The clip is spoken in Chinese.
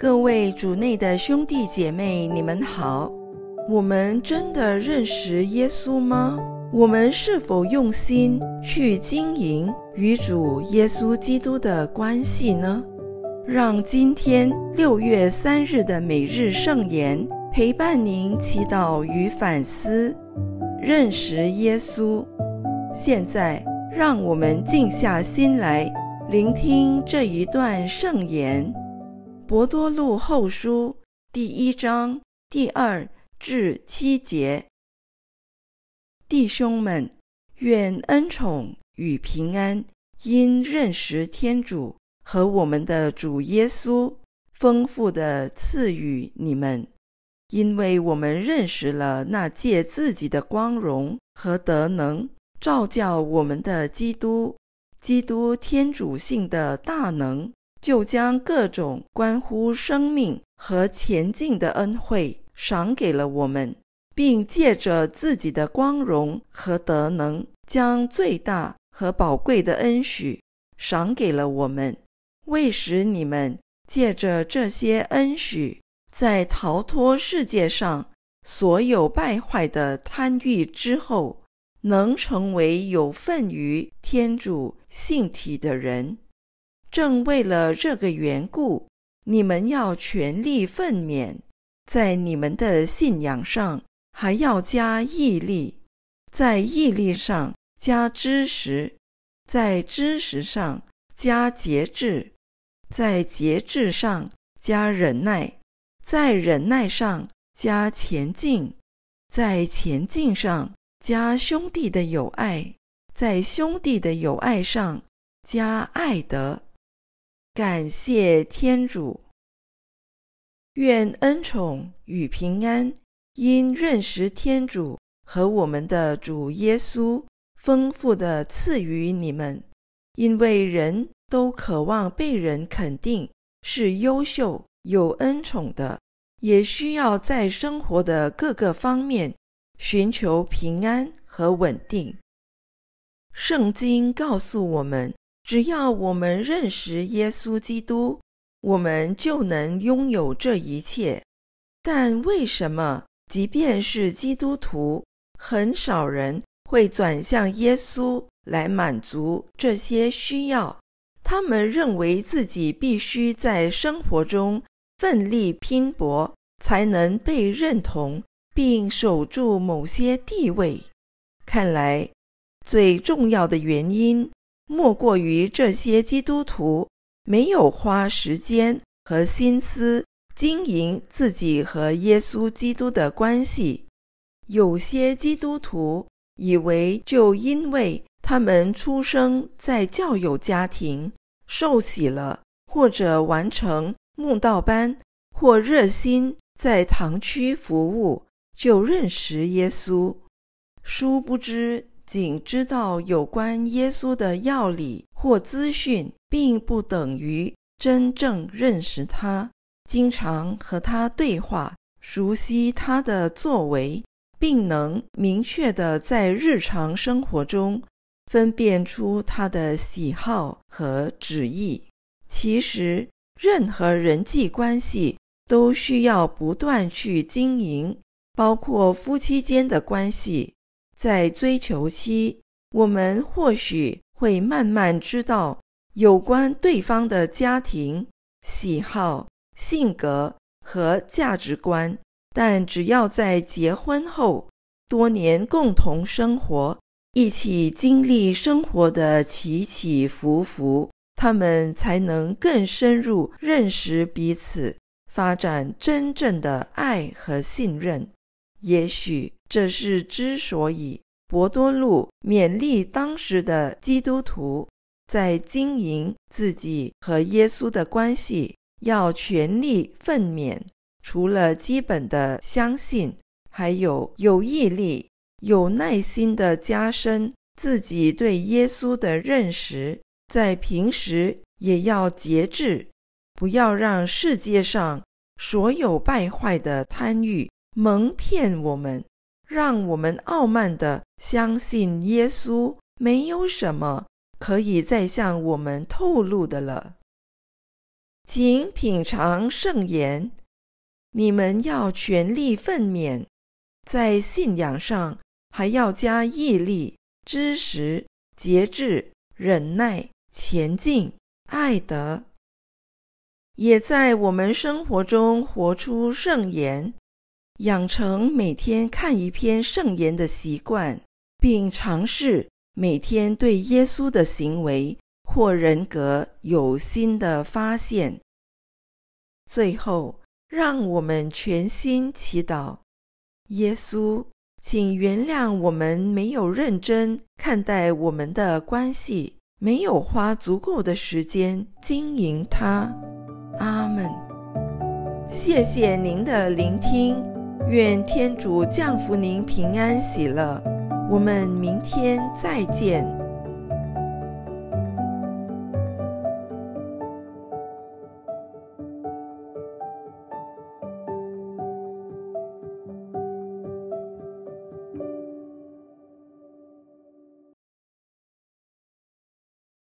各位主内的兄弟姐妹，你们好。我们真的认识耶稣吗？我们是否用心去经营与主耶稣基督的关系呢？让今天六月三日的每日圣言陪伴您祈祷与反思，认识耶稣。现在，让我们静下心来聆听这一段圣言。博多禄后书第一章第二至七节，弟兄们，愿恩宠与平安因认识天主和我们的主耶稣丰富的赐予你们，因为我们认识了那借自己的光荣和德能照教我们的基督，基督天主性的大能。就将各种关乎生命和前进的恩惠赏给了我们，并借着自己的光荣和德能，将最大和宝贵的恩许赏给了我们，为使你们借着这些恩许，在逃脱世界上所有败坏的贪欲之后，能成为有份于天主性体的人。正为了这个缘故，你们要全力奋勉，在你们的信仰上还要加毅力，在毅力上加知识，在知识上加节制，在节制上加忍耐，在忍耐上加前进，在前进上加兄弟的友爱，在兄弟的友爱上加爱德。感谢天主，愿恩宠与平安因认识天主和我们的主耶稣丰富的赐予你们。因为人都渴望被人肯定，是优秀、有恩宠的，也需要在生活的各个方面寻求平安和稳定。圣经告诉我们。只要我们认识耶稣基督，我们就能拥有这一切。但为什么，即便是基督徒，很少人会转向耶稣来满足这些需要？他们认为自己必须在生活中奋力拼搏，才能被认同并守住某些地位。看来，最重要的原因。莫过于这些基督徒没有花时间和心思经营自己和耶稣基督的关系。有些基督徒以为，就因为他们出生在教友家庭、受洗了，或者完成慕道班，或热心在堂区服务，就认识耶稣。殊不知。仅知道有关耶稣的要理或资讯，并不等于真正认识他。经常和他对话，熟悉他的作为，并能明确的在日常生活中分辨出他的喜好和旨意。其实，任何人际关系都需要不断去经营，包括夫妻间的关系。在追求期，我们或许会慢慢知道有关对方的家庭、喜好、性格和价值观。但只要在结婚后多年共同生活，一起经历生活的起起伏伏，他们才能更深入认识彼此，发展真正的爱和信任。也许这是之所以伯多禄勉励当时的基督徒在经营自己和耶稣的关系，要全力奋勉。除了基本的相信，还有有毅力、有耐心的加深自己对耶稣的认识。在平时也要节制，不要让世界上所有败坏的贪欲。蒙骗我们，让我们傲慢的相信耶稣，没有什么可以再向我们透露的了。请品尝圣言，你们要全力奋勉，在信仰上还要加毅力、知识、节制、忍耐、前进、爱德，也在我们生活中活出圣言。养成每天看一篇圣言的习惯，并尝试每天对耶稣的行为或人格有新的发现。最后，让我们全心祈祷：耶稣，请原谅我们没有认真看待我们的关系，没有花足够的时间经营它。阿门。谢谢您的聆听。愿天主降福您，平安喜乐。我们明天再见。